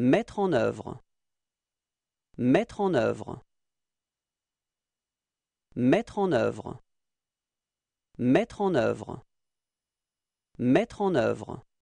Mettre en œuvre. Mettre en œuvre. Mettre en œuvre. Mettre en œuvre. Mettre en œuvre.